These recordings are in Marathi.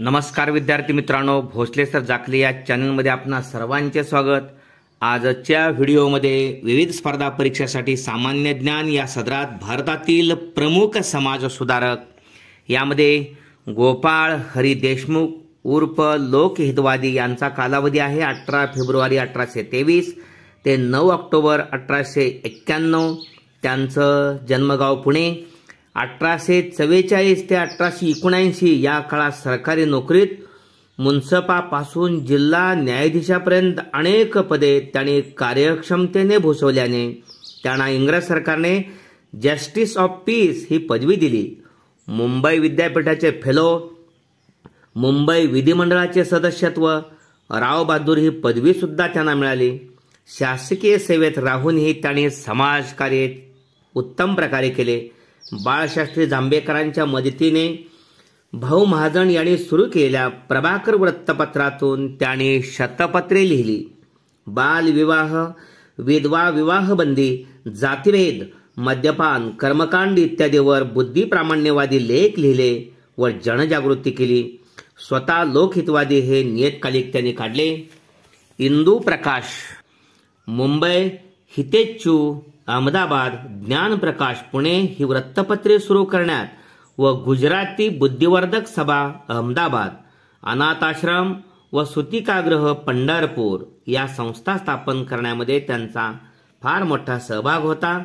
नमस्कार विद्यार्थी मित्रांनो भोसले सर जाखले या चॅनलमध्ये आपणा सर्वांचे स्वागत आजच्या व्हिडिओमध्ये विविध स्पर्धा परीक्षेसाठी सामान्य ज्ञान या सदरात भारतातील प्रमुख समाज सुधारक यामध्ये गोपाळ हरी देशमुख उर्फ लोकहितवादी यांचा कालावधी आहे अठरा फेब्रुवारी अठराशे तेवीस ते नऊ ऑक्टोबर अठराशे एक्क्याण्णव त्यांचं जन्मगाव पुणे अठराशे चव्वेचाळीस ते अठराशे एकोणऐंशी या काळात सरकारी नोकरीत मुन्सपापासून जिल्हा न्यायाधीशापर्यंत अनेक पदे त्यांनी कार्यक्षमतेने भूषवल्याने त्यांना इंग्रज सरकारने जस्टिस ऑफ पीस ही पदवी दिली मुंबई विद्यापीठाचे फेलो मुंबई विधिमंडळाचे सदस्यत्व राव बहादूर ही पदवीसुद्धा त्यांना मिळाली शासकीय सेवेत राहूनही त्यांनी समाजकार्य उत्तम प्रकारे केले बाळशास्त्री जांभेकरांच्या मदतीने भाऊ महाजन यांनी सुरू केलेल्या प्रभाकर वृत्तपत्रातून त्याने शतपत्रे लिहिली बालविवाह विधवा विवाहबंदी जातीभेद मद्यपान कर्मकांड इत्यादीवर बुद्धिप्रामाण्यवादी लेख लिहिले व जनजागृती केली स्वतः लोकहितवादी हे नियतकालिक त्यांनी काढले इंदू प्रकाश मुंबई हितेच्छू अहमदाबाद ज्ञान प्रकाश पुणे ही वृत्तपत्रे सुरू करण्यात व गुजराती बुद्धिवर्धक सभा अहमदाबाद अनाथाश्रम व सुतिकाग्रह पंढरपूर या संस्था स्थापन करण्यामध्ये त्यांचा फार मोठा सहभाग होता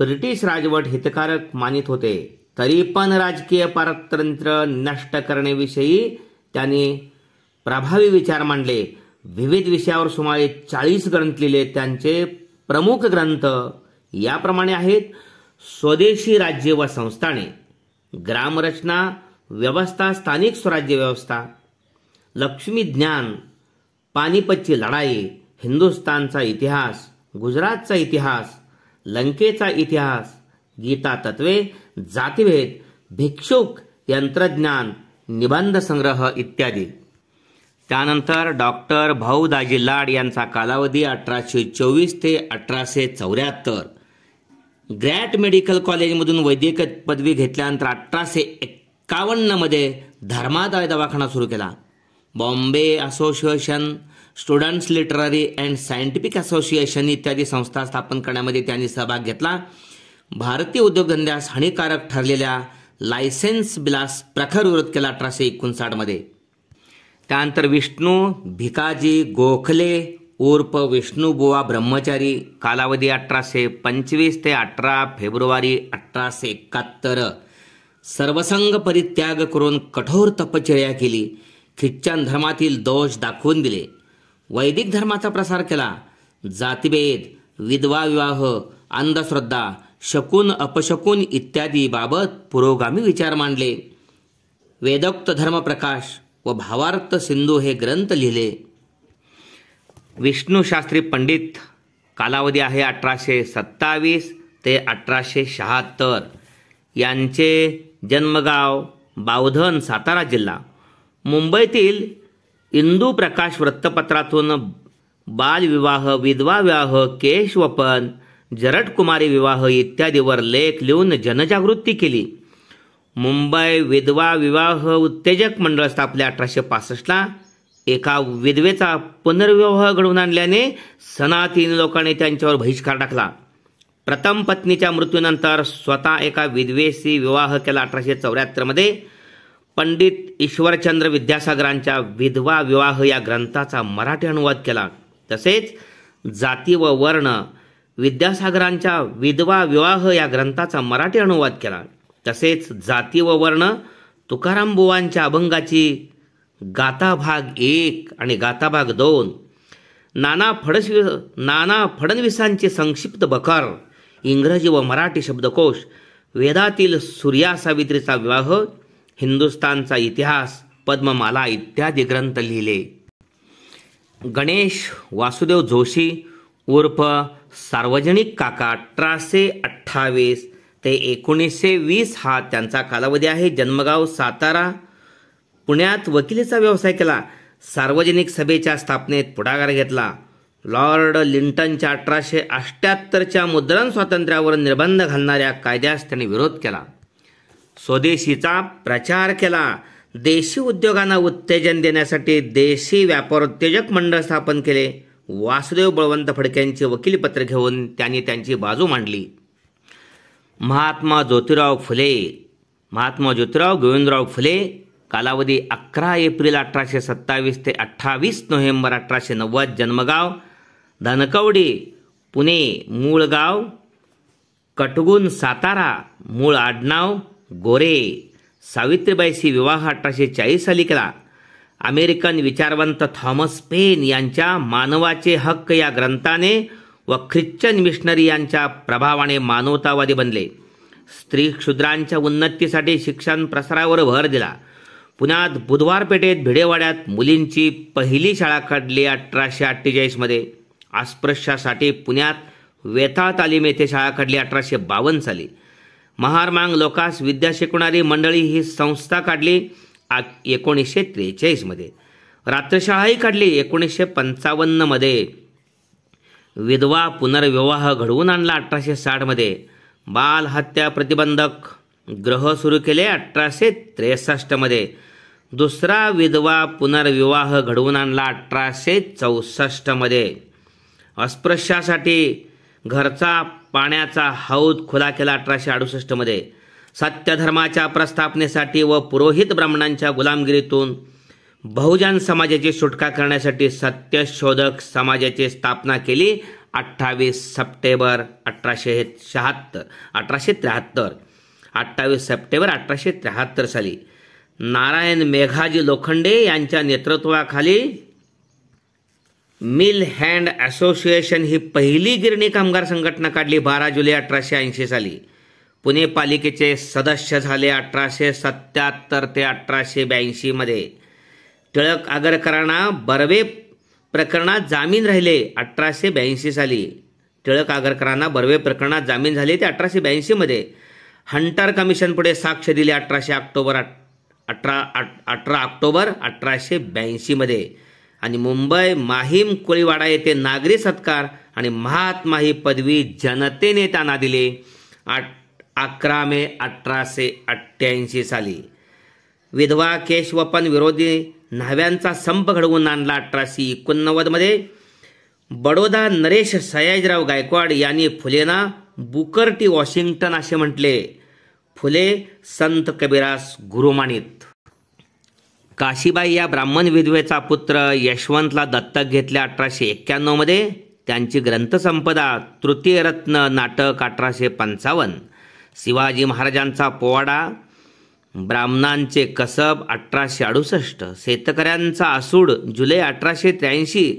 ब्रिटिश राजवट हितकारक मानित होते तरी पण राजकीय पारतंत्र नष्ट करण्याविषयी त्यांनी प्रभावी विचार मांडले विविध विषयावर सुमारे चाळीस ग्रंथ लिहिले त्यांचे प्रमुख ग्रंथ याप्रमाणे आहेत स्वदेशी राज्य व संस्थाने ग्रामरचना व्यवस्था स्थानिक स्वराज्य व्यवस्था लक्ष्मी ज्ञान पानिपतची लढाई हिंदुस्तानचा इतिहास गुजरातचा इतिहास लंकेचा इतिहास गीता तत्वे जातीभेद भिक्षुक यंत्रज्ञान निबंध संग्रह इत्यादी त्यानंतर डॉक्टर भाऊ दाजी लाड यांचा कालावधी अठराशे चोवीस ते अठराशे चौऱ्याहत्तर ग्रॅट मेडिकल कॉलेजमधून वैद्यकीय पदवी घेतल्यानंतर अठराशे एक्कावन्नमध्ये धर्मादाय दवाखाना सुरू केला Bombay association students literary and scientific association इत्यादी संस्था स्थापन करण्यामध्ये त्यांनी सहभाग घेतला भारतीय उद्योगधंद्यास हानिकारक ठरलेल्या लायसेन्स बिलास प्रखर विरोध केला अठराशे एकोणसाठमध्ये त्यानंतर विष्णू भिकाजी गोखले उर्फ विष्णुबुवा ब्रह्मचारी कालावधी अठराशे पंचवीस ते अठरा फेब्रुवारी अठराशे एकाहत्तर सर्वसंग परित्याग करून कठोर तपचर्या केली ख्रिश्चन धर्मातील दोष दाखवून दिले वैदिक धर्माचा प्रसार केला जातीभेद विधवा विवाह अंधश्रद्धा शकून अपशकून इत्यादी बाबत पुरोगामी विचार मांडले वेदोक्त धर्मप्रकाश व भावार्थ सिंधू हे ग्रंथ लिहिले विष्णूशास्त्री पंडित कालावधी आहे अठराशे सत्तावीस ते अठराशे शहात्तर यांचे जन्मगाव बावधन सातारा जिल्हा मुंबईतील इंदू प्रकाश वृत्तपत्रातून बालविवाह विधवा विवाह केशवपन जरटकुमारी विवाह इत्यादीवर लेख लिहून जनजागृती केली मुंबई विधवा विवाह उत्तेजक मंडळ स्थापले अठराशे पासष्टला एका विधवेचा पुनर्विवाह घडवून आणल्याने सनातीन लोकांनी त्यांच्यावर बहिष्कार टाकला प्रथम पत्नीच्या मृत्यूनंतर स्वतः एका विधवेशी विवाह केला अठराशे चौऱ्याहत्तरमध्ये पंडित ईश्वरचंद्र विद्यासागरांच्या विधवा विवाह या ग्रंथाचा मराठी अनुवाद केला तसेच जाती व वर्ण विद्यासागरांच्या विधवा विवाह या ग्रंथाचा मराठी अनुवाद केला तसेच जाती व वर्ण तुकाराम बुवांच्या अभंगाची गाता भाग एक आणि गाता भाग दोन नाना फडणवीस नाना फडणवीसांचे संक्षिप्त बकर इंग्रजी व मराठी शब्दकोश वेदातील सूर्या सावित्रीचा विवाह हिंदुस्तानचा इतिहास पद्ममाला इत्यादी ग्रंथ लिहिले गणेश वासुदेव जोशी उर्फ सार्वजनिक काका अठराशे अठ्ठावीस ते एकोणीसशे वीस हा त्यांचा कालावधी आहे जन्मगाव सातारा पुण्यात वकिलीचा व्यवसाय केला सार्वजनिक सभेच्या स्थापनेत पुढाकार घेतला लॉर्ड लिंटनच्या अठराशे अष्ट्याहत्तरच्या मुद्रण स्वातंत्र्यावर निर्बंध घालणाऱ्या कायद्यास त्यांनी विरोध केला स्वदेशीचा प्रचार केला देशी उद्योगांना उत्तेजन देण्यासाठी देशी व्यापार उत्तेजक मंडळ स्थापन केले वासुदेव बळवंत फडक्यांची वकिलीपत्र घेऊन त्यांनी त्यांची बाजू मांडली महात्मा ज्योतिराव फुले महात्मा ज्योतिराव गोविंदराव फुले कालावधी अकरा एप्रिल अठराशे सत्तावीस ते अठ्ठावीस नोव्हेंबर अठराशे नव्वद जन्मगाव धनकवडी पुणे मूळ गाव कटगुण सातारा मूळ आडनाव गोरे सावित्रीबाईशी विवाह अठराशे चाळीस साली केला अमेरिकन विचारवंत थॉमस पेन यांच्या मानवाचे हक्क या ग्रंथाने व ख्रिश्चन मिशनरी यांच्या प्रभावाने मानवतावादी बनले स्त्री क्षुद्रांच्या उन्नतीसाठी शिक्षण प्रसारावर भर दिला पुण्यात बुधवार पेठेत भिडेवाड्यात मुलींची पहिली शाळा काढली अठराशे अठ्ठेचाळीसमध्ये अस्पृश्यासाठी पुण्यात वेताळ तालीम येथे शाळा काढली अठराशे बावन्न साली महारमांग लोकास विद्या शिकवणारी मंडळी ही संस्था काढली एकोणीसशे त्रेचाळीसमध्ये रात्रशाळाही काढली एकोणीसशे पंचावन्नमध्ये विधवा पुनर्विवाह घडवून आणला अठराशे साठमध्ये बालहत्या प्रतिबंधक ग्रह सुरू केले अठराशे त्रेसष्टमध्ये दुसरा विधवा पुनर्विवाह घडवून आणला अठराशे चौसष्टमध्ये अस्पृश्यासाठी घरचा पाण्याचा हौद खुला केला अठराशे अडुसष्टमध्ये सत्यधर्माच्या प्रस्थापनेसाठी व पुरोहित ब्राह्मणांच्या गुलामगिरीतून बहुजन समाजाची सुटका करण्यासाठी सत्यशोधक समाजाची स्थापना केली अठ्ठावीस सप्टेंबर अठराशे शहात्तर अठराशे त्र्याहत्तर अठ्ठावीस सप्टेंबर अठराशे त्र्याहत्तर साली नारायण मेघाजी लोखंडे यांच्या नेतृत्वाखाली मिल हँड असोसिएशन ही पहिली गिरणी कामगार संघटना काढली बारा जुलै अठराशे ऐंशी साली पुणे पालिकेचे सदस्य झाले अठराशे सत्याहत्तर ते अठराशे ब्याऐंशीमध्ये टिळक आगरकरांना बर्वे प्रकरणात जामीन राहिले अठराशे ब्याऐंशी साली टिळक आगरकरांना बर्वे प्रकरणात जामीन झाले ते अठराशे ब्याऐंशीमध्ये हंटर कमिशनपुढे साक्ष दिली अठराशे ऑक्टोबर अठरा अठरा ऑक्टोबर अठराशे ब्याऐंशीमध्ये आणि मुंबई माहीम कोळीवाडा येथे नागरी सत्कार आणि महात्मा ही पदवी जनतेने त्यांना दिली अकरा मे अठराशे अठ्ठ्याऐंशी साली विधवा केशवपन विरोधी न्हाव्यांचा संप घडवून आणला अठराशे एकोणनव्वदमध्ये बडोदा नरेश सयाजीराव गायकवाड यांनी फुलेना बुकर्टी वॉशिंग्टन असे म्हटले फुले संत कबीरास गुरुमानित काशीबाई या ब्राह्मण विधवेचा पुत्र यशवंतला दत्तक घेतल्या अठराशे मध्ये त्यांची ग्रंथसंपदा तृतीयरत्न नाटक अठराशे पंचावन्न शिवाजी महाराजांचा पोवाडा ब्राह्मणांचे कसब अठराशे अडुसष्ट शेतकऱ्यांचा आसूड जुलै अठराशे त्र्याऐंशी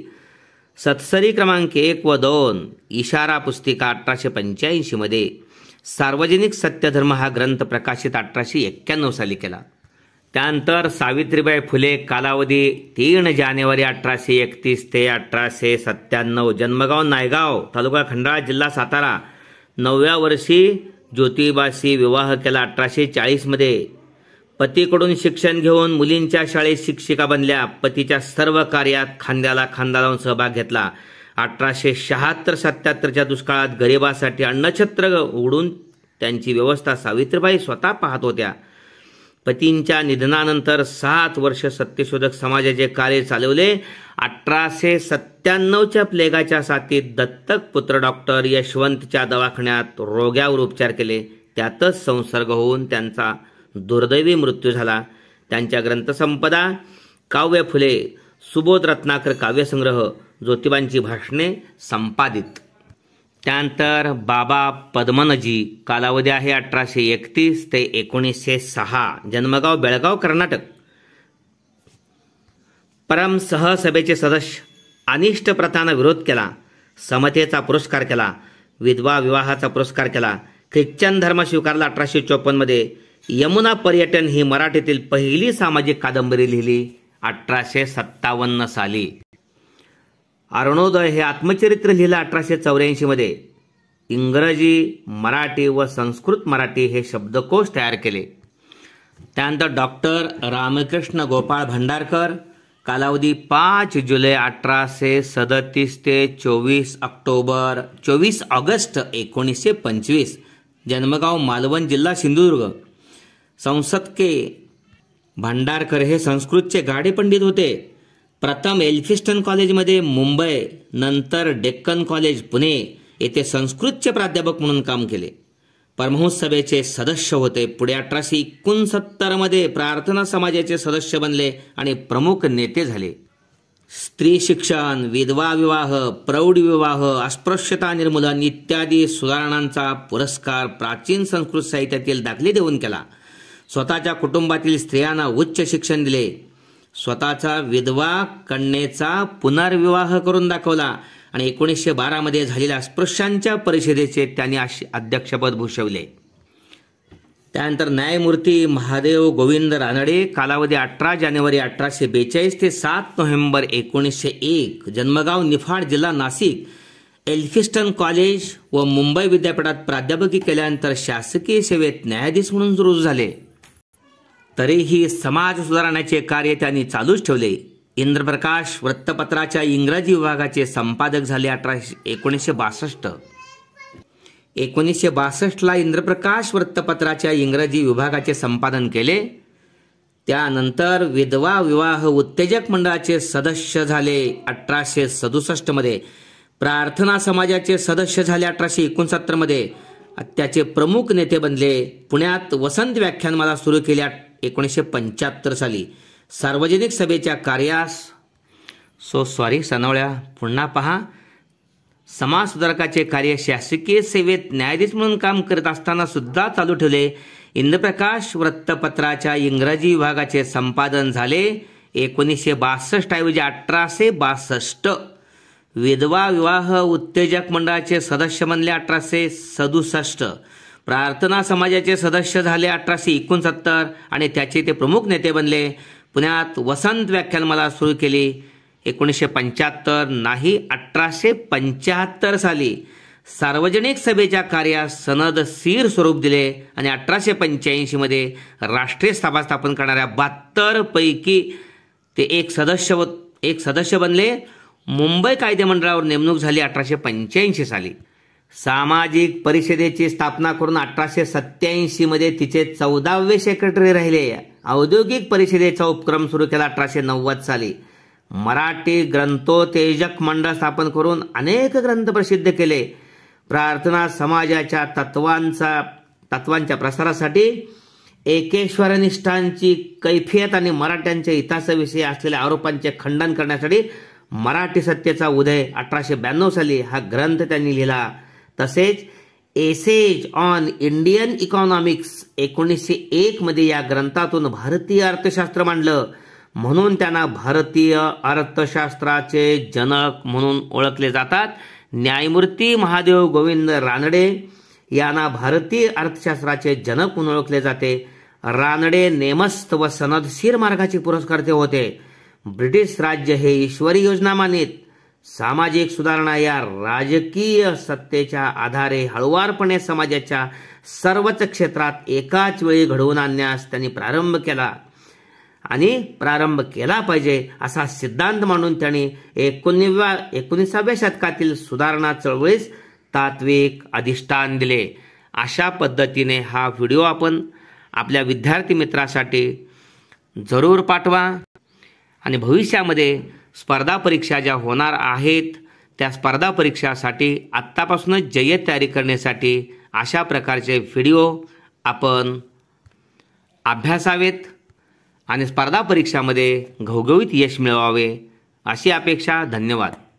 सत्सरी क्रमांक एक व दोन इशारा पुस्तिका अठराशे पंच्याऐंशीमध्ये सार्वजनिक सत्यधर्म हा ग्रंथ प्रकाशित अठराशे एक्क्याण्णव साली केला त्यानंतर सावित्रीबाई फुले कालावधी तीन जानेवारी अठराशे एकतीस ते अठराशे सत्त्याण्णव जन्मगाव नायगाव तालुका खंडाळा जिल्हा सातारा नवव्या वर्षी ज्योतिबाशी विवाह केला अठराशे चाळीसमध्ये पतीकडून शिक्षण घेऊन मुलींच्या शाळेत शिक्षिका बनल्या पतीच्या सर्व कार्यात खांद्याला खांदा लावून सहभाग घेतला अठराशे शहात्तर सत्याहत्तरच्या दुष्काळात गरिबासाठी अन्नछत्र उघडून त्यांची व्यवस्था सावित्रीबाई स्वतः पाहत होत्या पतींच्या निधनानंतर सात वर्ष सत्यशोधक समाजाचे कार्य चालवले अठराशे सत्त्याण्णवच्या प्लेगाच्या साथीत दत्तक पुत्र डॉक्टर यशवंतच्या दवाखान्यात रोग्यावर उपचार केले त्यातच संसर्ग होऊन त्यांचा दुर्दैवी मृत्यू झाला त्यांच्या ग्रंथसंपदा काव्य फुले सुबोध रत्नाकर काव्यसंग्रह ज्योतिबांची भाषणे संपादित त्यानंतर बाबा पद्मनजी कालावधी आहे अठराशे एकतीस ते एकोणीसशे सहा जन्मगाव बेळगाव कर्नाटक परम सहसभेचे सदस्य अनिष्ट प्रथांना विरोध केला समतेचा पुरस्कार केला विधवा विवाहाचा पुरस्कार केला ख्रिश्चन धर्म स्वीकारला अठराशे चोपन्नमध्ये यमुना पर्यटन ही मराठीतील पहिली सामाजिक कादंबरी लिहिली अठराशे सत्तावन्न साली अरुणोदय हे आत्मचरित्र लिहिलं अठराशे चौऱ्याऐंशीमध्ये इंग्रजी मराठी व संस्कृत मराठी हे शब्दकोश तयार केले त्यानंतर डॉक्टर रामकृष्ण गोपाळ भंडारकर कालावधी पाच जुलै अठराशे सदतीस ते चोवीस ऑक्टोबर चोवीस ऑगस्ट एकोणीसशे पंचवीस जन्मगाव मालवण जिल्हा सिंधुदुर्ग संसद के भांडारकर हे संस्कृतचे गाडे पंडित होते प्रथम एल्फिस्टन कॉलेजमध्ये मुंबई नंतर डेक्कन कॉलेज पुणे येथे संस्कृतचे प्राध्यापक म्हणून काम केले परमहंस सभेचे सदस्य होते पुढे अठराशे एकोणसत्तरमध्ये प्रार्थना समाजाचे सदस्य बनले आणि प्रमुख नेते झाले स्त्री शिक्षण विधवा विवाह प्रौढ विवाह अस्पृश्यता निर्मूलन इत्यादी सुधारणांचा पुरस्कार प्राचीन संस्कृत साहित्यातील दाखले देऊन केला स्वतःच्या कुटुंबातील स्त्रियांना उच्च शिक्षण दिले स्वतःचा विधवा कन्येचा पुनर्विवाह करून दाखवला आणि एकोणीसशे बारामध्ये झालेल्या स्पृश्यांच्या परिषदेचे त्यांनी अध्यक्षपद भूषवले त्यानंतर न्यायमूर्ती महादेव गोविंद रानडे कालावधी अठरा जानेवारी अठराशे बेचाळीस ते सात नोव्हेंबर एकोणीसशे एक जन्मगाव निफाड जिल्हा नाशिक एल्फिस्टन कॉलेज व मुंबई विद्यापीठात प्राध्यापकी केल्यानंतर शासकीय सेवेत न्यायाधीश म्हणून रुजू झाले तरीही समाज सुधारण्याचे कार्य त्यांनी चालूच ठेवले इंद्रप्रकाश वृत्तपत्राच्या इंग्रजी विभागाचे संपादक झाले अठराशे एकोणीसशे बासष्ट एकोणीसशे बासष्टला इंद्रप्रकाश वृत्तपत्राच्या इंग्रजी विभागाचे संपादन केले त्यानंतर विधवा विवाह उत्तेजक मंडळाचे सदस्य झाले अठराशे सदुसष्टमध्ये प्रार्थना समाजाचे सदस्य झाले अठराशे एकोणसत्तरमध्ये त्याचे प्रमुख नेते बनले पुण्यात वसंत व्याख्यानमाला सुरू केल्या एकोणीसशे पंच्याहत्तर साली सार्वजनिक सभेच्या कार्यास सो सॉरी सनवळ्या पुन्हा पहा समाज सुधारकाचे कार्य शासकीय सेवेत न्यायाधीश म्हणून काम करत असताना सुद्धा चालू ठेवले इंद्रप्रकाश वृत्तपत्राच्या इंग्रजी विभागाचे संपादन झाले एकोणीसशे बासष्ट ऐवजी अठराशे बासष्ट विधवा विवाह उत्तेजक मंडळाचे सदस्य बनले अठराशे सदुसष्ट प्रार्थना समाजाचे सदस्य झाले अठराशे एकोणसत्तर आणि त्याचे ते प्रमुख नेते बनले पुण्यात वसंत व्याख्यानमाला सुरू केली एकोणीसशे पंच्याहत्तर नाही अठराशे पंच्याहत्तर साली सार्वजनिक सभेच्या कार्यास सनद सीर स्वरूप दिले आणि अठराशे पंच्याऐंशीमध्ये राष्ट्रीय सभा स्थापन करणाऱ्या बहात्तरपैकी ते एक सदस्य एक सदस्य बनले मुंबई कायदेमंडळावर नेमणूक झाली अठराशे पंच्याऐंशी साली सामाजिक परिषदेची स्थापना करून अठराशे मध्ये तिचे चौदावे सेक्रेटरी राहिले औद्योगिक परिषदेचा उपक्रम सुरू केला अठराशे नव्वद साली मराठी ग्रंथोत्तेजक मंडळ स्थापन करून अनेक ग्रंथ प्रसिद्ध केले प्रार्थना समाजाच्या तत्वांचा तत्वांच्या प्रसारासाठी एकेश्वरनिष्ठांची कैफियत आणि मराठ्यांच्या इतिहासाविषयी असलेल्या आरोपांचे खंडन करण्यासाठी मराठी सत्तेचा उदय अठराशे ब्याण्णव साली हा ग्रंथ त्यांनी लिहिला तसेच एसेज ऑन इंडियन इकॉनॉमिक्स एकोणीसशे मध्ये या ग्रंथातून भारतीय अर्थशास्त्र मांडलं म्हणून त्यांना भारतीय अर्थशास्त्राचे जनक म्हणून ओळखले जातात न्यायमूर्ती महादेव गोविंद रानडे यांना भारतीय अर्थशास्त्राचे जनक म्हणून ओळखले जाते रानडे नेमस्त व सनदशीर मार्गाचे पुरस्कर्ते होते ब्रिटिश राज्य हे ईश्वरी योजना मानित सामाजिक सुधारणा या राजकीय सत्तेच्या आधारे हळुवारपणे समाजाच्या सर्वच क्षेत्रात एकाच वेळी घडवून आणण्यास त्यांनी प्रारंभ केला आणि प्रारंभ केला पाहिजे असा सिद्धांत मांडून त्यांनी एकोणीव्या एकोणीसाव्या शतकातील सुधारणा चळवळीस तात्विक अधिष्ठान दिले अशा पद्धतीने हा व्हिडिओ आपण आपल्या विद्यार्थी मित्रासाठी जरूर पाठवा आणि भविष्यामध्ये स्पर्धा परीक्षा ज्या होणार आहेत त्या स्पर्धा परीक्षासाठी आत्तापासूनच जय्यत तयारी करण्यासाठी अशा प्रकारचे व्हिडिओ आपण अभ्यासावेत आणि स्पर्धा परीक्षामध्ये घवघवीत यश मिळवावे अशी अपेक्षा धन्यवाद